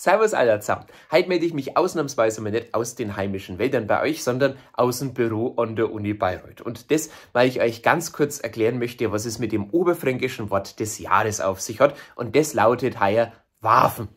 Servus aller zusammen. Heute melde ich mich ausnahmsweise mal nicht aus den heimischen Wäldern bei euch, sondern aus dem Büro an der Uni Bayreuth. Und das, weil ich euch ganz kurz erklären möchte, was es mit dem oberfränkischen Wort des Jahres auf sich hat. Und das lautet heuer Waffen.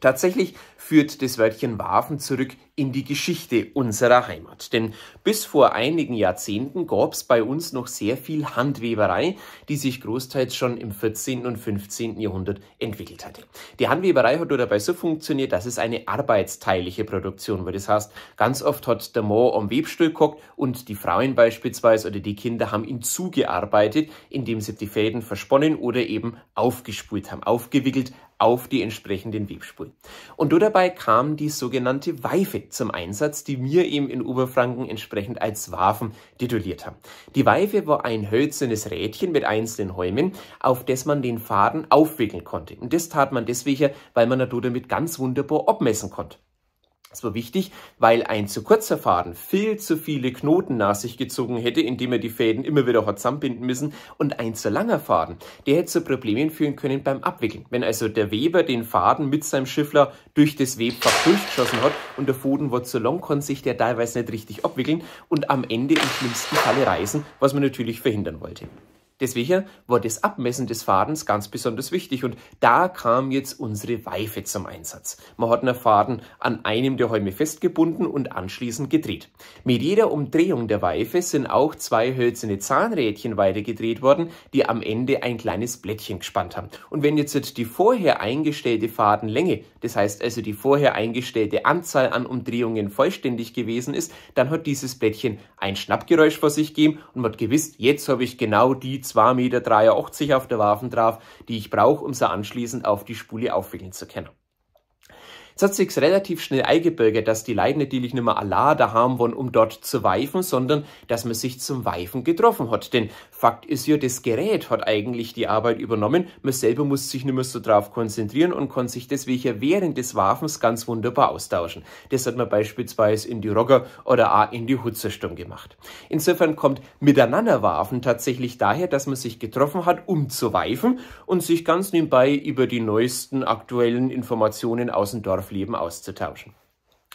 Tatsächlich führt das Wörtchen Waffen zurück in die Geschichte unserer Heimat. Denn bis vor einigen Jahrzehnten gab es bei uns noch sehr viel Handweberei, die sich großteils schon im 14. und 15. Jahrhundert entwickelt hatte. Die Handweberei hat dabei so funktioniert, dass es eine arbeitsteilige Produktion war. Das heißt, ganz oft hat der Mann am Webstuhl gehockt und die Frauen beispielsweise oder die Kinder haben ihn zugearbeitet, indem sie die Fäden versponnen oder eben aufgespult haben, aufgewickelt auf die entsprechenden Webspulen. Und dabei kam die sogenannte Weife zum Einsatz, die wir eben in Oberfranken entsprechend als Waffen tituliert haben. Die Weife war ein hölzernes Rädchen mit einzelnen Häumen, auf das man den Faden aufwickeln konnte. Und das tat man deswegen, weil man da damit ganz wunderbar abmessen konnte. Das war wichtig, weil ein zu kurzer Faden viel zu viele Knoten nach sich gezogen hätte, indem er die Fäden immer wieder hat zusammenbinden müssen und ein zu langer Faden, der hätte zu Problemen führen können beim Abwickeln. Wenn also der Weber den Faden mit seinem Schiffler durch das Webfach durchgeschossen hat und der Foden war zu lang, konnte sich der teilweise nicht richtig abwickeln und am Ende im schlimmsten Falle reißen, was man natürlich verhindern wollte. Deswegen war das Abmessen des Fadens ganz besonders wichtig und da kam jetzt unsere Weife zum Einsatz. Man hat einen Faden an einem der Häume festgebunden und anschließend gedreht. Mit jeder Umdrehung der Weife sind auch zwei hölzerne Zahnrädchen weitergedreht worden, die am Ende ein kleines Blättchen gespannt haben. Und wenn jetzt die vorher eingestellte Fadenlänge, das heißt also die vorher eingestellte Anzahl an Umdrehungen vollständig gewesen ist, dann hat dieses Blättchen ein Schnappgeräusch vor sich gegeben und man hat gewusst, jetzt habe ich genau die 2,80 Meter auf der Waffen drauf, die ich brauche, um sie anschließend auf die Spule aufwickeln zu können. Es hat sich relativ schnell eingebürgert, dass die Leute natürlich nicht mehr allein daheim waren, um dort zu weifen, sondern dass man sich zum Weifen getroffen hat. Denn Fakt ist ja, das Gerät hat eigentlich die Arbeit übernommen. Man selber muss sich nicht mehr so drauf konzentrieren und kann sich deswegen während des Wafens ganz wunderbar austauschen. Das hat man beispielsweise in die Rogger oder auch in die Hutzersturm gemacht. Insofern kommt miteinander Wafen tatsächlich daher, dass man sich getroffen hat, um zu weifen und sich ganz nebenbei über die neuesten aktuellen Informationen aus dem Dorf auf Leben auszutauschen.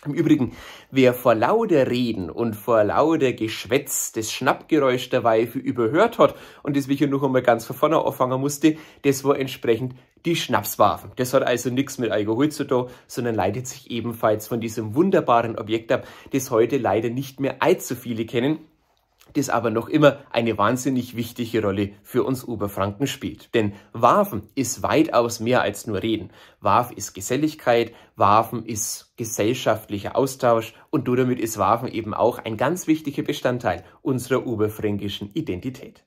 Im Übrigen, wer vor lauter Reden und vor lauter Geschwätz das Schnappgeräusch der Weife überhört hat und das, wie ich ja noch einmal ganz von vorne anfangen musste, das war entsprechend die Schnapswaffen. Das hat also nichts mit Alkohol zu tun, sondern leitet sich ebenfalls von diesem wunderbaren Objekt ab, das heute leider nicht mehr allzu viele kennen, das aber noch immer eine wahnsinnig wichtige Rolle für uns Oberfranken spielt. Denn Wafen ist weitaus mehr als nur Reden. Waf ist Geselligkeit, Wafen ist gesellschaftlicher Austausch und damit ist Wafen eben auch ein ganz wichtiger Bestandteil unserer oberfränkischen Identität.